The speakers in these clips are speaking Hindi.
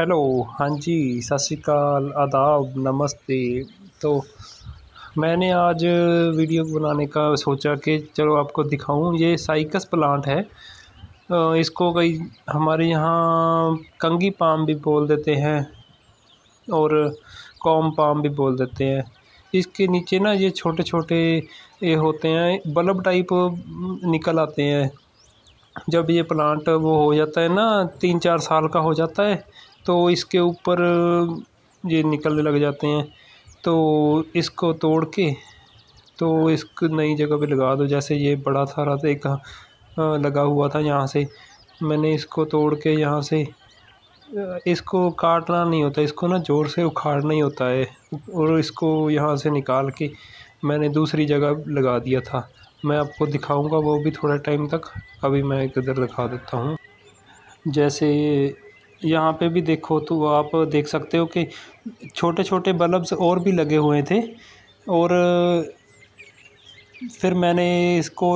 हेलो हाँ जी सत श्रीकाल आदाब नमस्ते तो मैंने आज वीडियो बनाने का सोचा कि चलो आपको दिखाऊं ये साइकस प्लांट है इसको कई हमारे यहाँ कंगी पाम भी बोल देते हैं और कॉम पाम भी बोल देते हैं इसके नीचे ना ये छोटे छोटे ये होते हैं बल्ब टाइप निकल आते हैं जब ये प्लांट वो हो जाता है ना तीन चार साल का हो जाता है तो इसके ऊपर ये निकलने लग जाते हैं तो इसको तोड़ के तो इसको नई जगह पे लगा दो जैसे ये बड़ा सारा तो एक लगा हुआ था यहाँ से मैंने इसको तोड़ के यहाँ से इसको काटना नहीं होता इसको ना ज़ोर से उखाड़ना ही होता है और इसको यहाँ से निकाल के मैंने दूसरी जगह लगा दिया था मैं आपको दिखाऊंगा वो भी थोड़ा टाइम तक अभी मैं इधर दिखा देता हूँ जैसे यहाँ पे भी देखो तो आप देख सकते हो कि छोटे छोटे बल्ब्स और भी लगे हुए थे और फिर मैंने इसको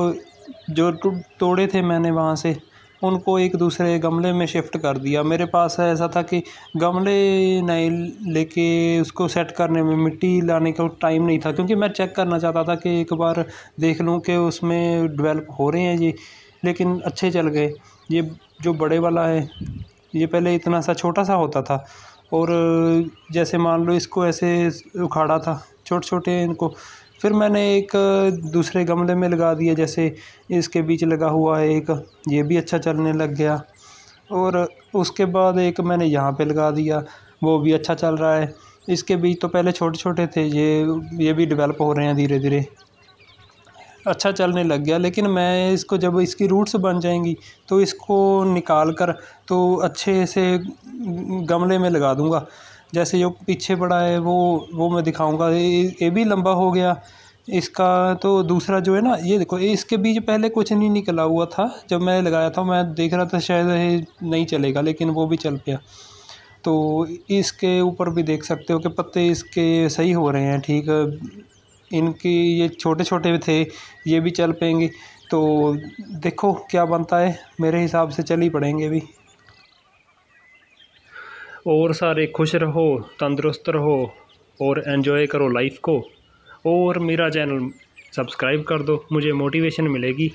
जो तो तोड़े थे मैंने वहाँ से उनको एक दूसरे गमले में शिफ्ट कर दिया मेरे पास ऐसा था कि गमले नहीं लेके उसको सेट करने में मिट्टी लाने का टाइम नहीं था क्योंकि मैं चेक करना चाहता था कि एक बार देख लूँ कि उसमें डेवलप हो रहे हैं ये लेकिन अच्छे चल गए ये जो बड़े वाला है ये पहले इतना सा छोटा सा होता था और जैसे मान लो इसको ऐसे उखाड़ा था छोटे छोटे इनको फिर मैंने एक दूसरे गमले में लगा दिया जैसे इसके बीच लगा हुआ है एक ये भी अच्छा चलने लग गया और उसके बाद एक मैंने यहाँ पे लगा दिया वो भी अच्छा चल रहा है इसके बीच तो पहले छोटे छोटे थे ये ये भी डेवलप हो रहे हैं धीरे धीरे अच्छा चलने लग गया लेकिन मैं इसको जब इसकी रूट्स बन जाएंगी तो इसको निकाल कर तो अच्छे से गमले में लगा दूँगा जैसे जो पीछे पड़ा है वो वो मैं दिखाऊँगा ये भी लंबा हो गया इसका तो दूसरा जो है ना ये देखो इसके बीच पहले कुछ नहीं निकला हुआ था जब मैं लगाया था मैं देख रहा था शायद ये नहीं चलेगा लेकिन वो भी चल गया तो इसके ऊपर भी देख सकते हो कि पत्ते इसके सही हो रहे हैं ठीक इनकी ये छोटे छोटे भी थे ये भी चल पेंगे तो देखो क्या बनता है मेरे हिसाब से चल ही पड़ेंगे भी और सारे खुश रहो तंदुरुस्त रहो और एंजॉय करो लाइफ को और मेरा चैनल सब्सक्राइब कर दो मुझे मोटिवेशन मिलेगी